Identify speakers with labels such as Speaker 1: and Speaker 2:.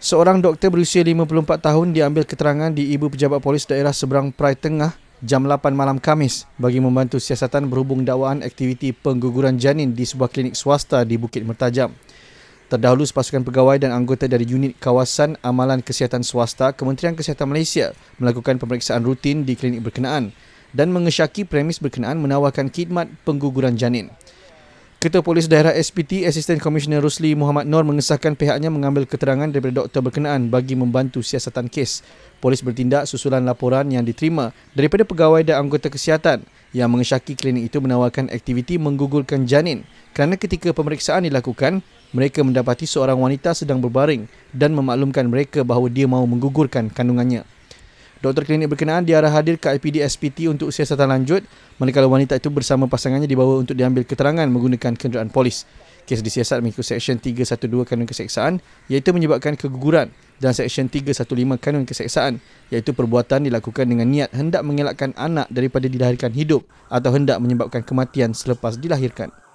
Speaker 1: Seorang doktor berusia 54 tahun diambil keterangan di ibu pejabat polis daerah seberang Perai Tengah jam 8 malam Kamis bagi membantu siasatan berhubung dakwaan aktiviti pengguguran janin di sebuah klinik swasta di Bukit Mertajam. Terdahulu sepasukan pegawai dan anggota dari unit kawasan amalan kesihatan swasta Kementerian Kesihatan Malaysia melakukan pemeriksaan rutin di klinik berkenaan dan mengesyaki premis berkenaan menawarkan khidmat pengguguran janin. Ketua Polis Daerah SPT Asisten Komisioner Rusli Muhammad Nor mengesahkan pihaknya mengambil keterangan daripada doktor berkenaan bagi membantu siasatan kes. Polis bertindak susulan laporan yang diterima daripada pegawai dan anggota kesihatan yang mengesyaki klinik itu menawarkan aktiviti menggugurkan janin kerana ketika pemeriksaan dilakukan, mereka mendapati seorang wanita sedang berbaring dan memaklumkan mereka bahawa dia mahu menggugurkan kandungannya. Doktor klinik berkenaan diarah hadir ke IPD SPT untuk siasatan lanjut manakala wanita itu bersama pasangannya dibawa untuk diambil keterangan menggunakan kenderaan polis. Kes disiasat mengikut Seksyen 312 Kanun Keseksaan iaitu menyebabkan keguguran dan Seksyen 315 Kanun Keseksaan iaitu perbuatan dilakukan dengan niat hendak mengelakkan anak daripada dilahirkan hidup atau hendak menyebabkan kematian selepas dilahirkan.